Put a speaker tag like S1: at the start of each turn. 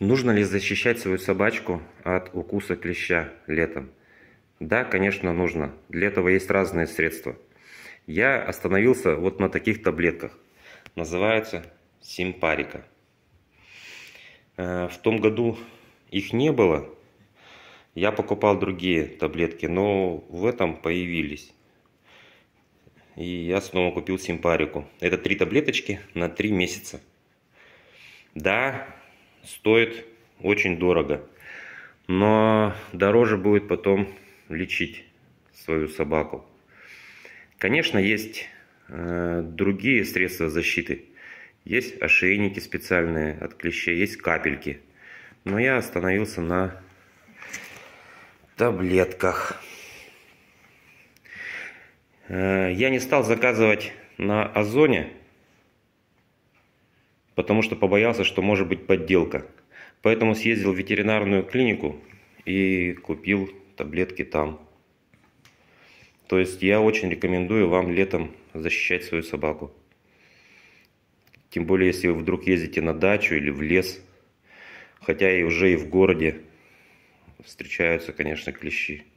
S1: Нужно ли защищать свою собачку от укуса клеща летом? Да, конечно, нужно. Для этого есть разные средства. Я остановился вот на таких таблетках. Называется симпарика. Э, в том году их не было. Я покупал другие таблетки, но в этом появились. И я снова купил симпарику. Это три таблеточки на три месяца. Да, стоит очень дорого. Но дороже будет потом лечить свою собаку. Конечно, есть э, другие средства защиты. Есть ошейники специальные от клещей, есть капельки. Но я остановился на таблетках. Э, я не стал заказывать на Озоне потому что побоялся, что может быть подделка. Поэтому съездил в ветеринарную клинику и купил таблетки там. То есть я очень рекомендую вам летом защищать свою собаку. Тем более, если вы вдруг ездите на дачу или в лес, хотя и уже и в городе встречаются, конечно, клещи.